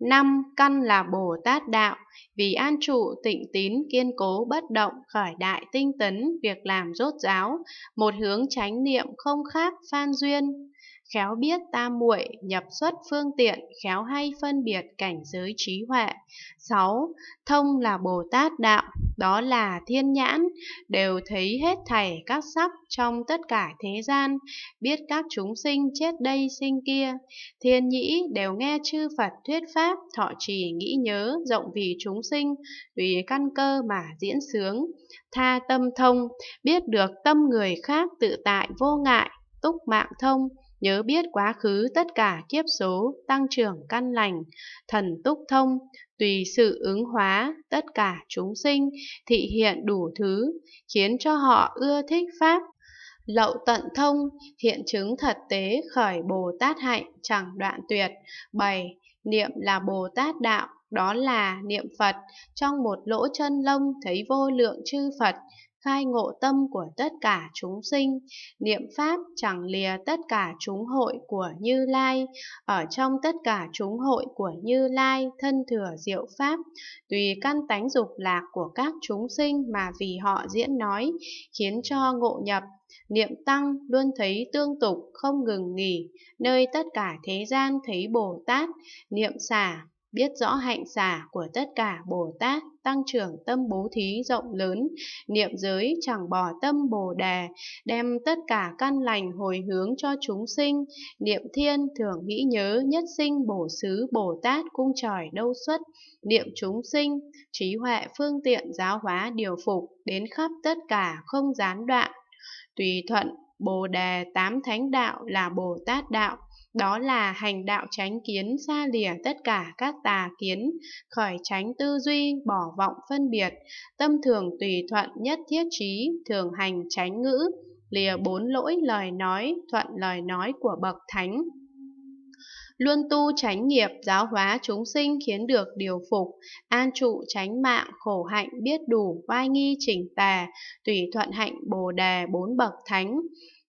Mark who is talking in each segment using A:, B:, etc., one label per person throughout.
A: năm căn là bồ tát đạo vì an trụ tịnh tín kiên cố bất động khởi đại tinh tấn việc làm rốt ráo một hướng chánh niệm không khác phan duyên khéo biết tam muội nhập xuất phương tiện khéo hay phân biệt cảnh giới trí huệ 6. thông là bồ tát đạo đó là thiên nhãn đều thấy hết thảy các sắc trong tất cả thế gian biết các chúng sinh chết đây sinh kia thiên nhĩ đều nghe chư phật thuyết pháp thọ trì nghĩ nhớ rộng vì chúng sinh tùy căn cơ mà diễn sướng tha tâm thông biết được tâm người khác tự tại vô ngại túc mạng thông nhớ biết quá khứ tất cả kiếp số, tăng trưởng căn lành, thần túc thông, tùy sự ứng hóa, tất cả chúng sinh, thị hiện đủ thứ, khiến cho họ ưa thích Pháp. Lậu tận thông, hiện chứng thật tế khởi Bồ Tát hạnh chẳng đoạn tuyệt. bảy Niệm là Bồ Tát đạo, đó là niệm Phật, trong một lỗ chân lông thấy vô lượng chư Phật, khai ngộ tâm của tất cả chúng sinh, niệm Pháp chẳng lìa tất cả chúng hội của Như Lai, ở trong tất cả chúng hội của Như Lai, thân thừa diệu Pháp, tùy căn tánh dục lạc của các chúng sinh mà vì họ diễn nói, khiến cho ngộ nhập niệm tăng luôn thấy tương tục không ngừng nghỉ, nơi tất cả thế gian thấy Bồ Tát, niệm xả, biết rõ hạnh xả của tất cả Bồ Tát tăng trưởng tâm bố thí rộng lớn, niệm giới chẳng bỏ tâm bồ đề, đem tất cả căn lành hồi hướng cho chúng sinh, niệm thiên thường nghĩ nhớ nhất sinh bổ xứ Bồ Tát cung trời đâu xuất, niệm chúng sinh, trí huệ phương tiện giáo hóa điều phục đến khắp tất cả không gián đoạn. Tùy thuận Bồ đề tám thánh đạo là Bồ Tát đạo, đó là hành đạo tránh kiến xa lìa tất cả các tà kiến, khởi tránh tư duy, bỏ vọng phân biệt, tâm thường tùy thuận nhất thiết trí, thường hành tránh ngữ, lìa bốn lỗi lời nói, thuận lời nói của bậc thánh, luôn tu tránh nghiệp giáo hóa chúng sinh khiến được điều phục an trụ tránh mạng khổ hạnh biết đủ vai nghi chỉnh tà tùy thuận hạnh bồ đề bốn bậc thánh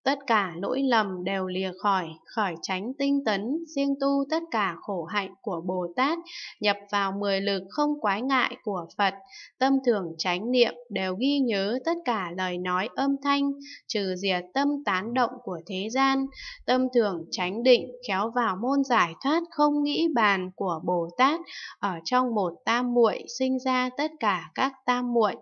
A: Tất cả lỗi lầm đều lìa khỏi, khỏi tránh tinh tấn, riêng tu tất cả khổ hạnh của Bồ Tát, nhập vào mười lực không quái ngại của Phật, tâm thường tránh niệm đều ghi nhớ tất cả lời nói âm thanh, trừ diệt tâm tán động của thế gian, tâm thường tránh định khéo vào môn giải thoát không nghĩ bàn của Bồ Tát, ở trong một tam muội sinh ra tất cả các tam muội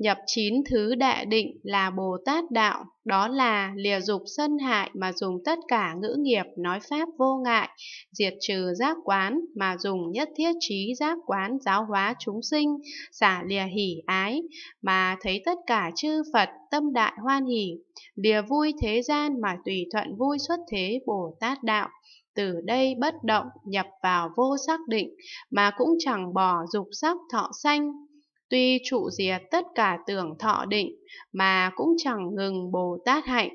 A: nhập chín thứ đại định là Bồ Tát Đạo, đó là lìa dục sân hại mà dùng tất cả ngữ nghiệp nói Pháp vô ngại, diệt trừ giác quán mà dùng nhất thiết trí giác quán giáo hóa chúng sinh, xả lìa hỷ ái, mà thấy tất cả chư Phật tâm đại hoan hỷ, lìa vui thế gian mà tùy thuận vui xuất thế Bồ Tát Đạo từ đây bất động nhập vào vô xác định mà cũng chẳng bỏ dục sắc thọ sanh tuy trụ diệt tất cả tưởng thọ định mà cũng chẳng ngừng Bồ Tát hạnh.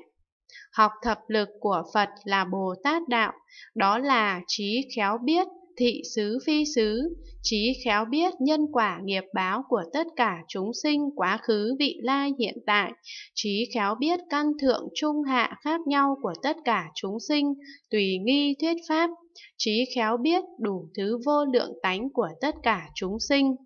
A: Học thập lực của Phật là Bồ Tát đạo, đó là trí khéo biết, thị xứ phi xứ, trí khéo biết nhân quả nghiệp báo của tất cả chúng sinh quá khứ vị lai hiện tại, trí khéo biết căn thượng trung hạ khác nhau của tất cả chúng sinh, tùy nghi thuyết pháp, trí khéo biết đủ thứ vô lượng tánh của tất cả chúng sinh.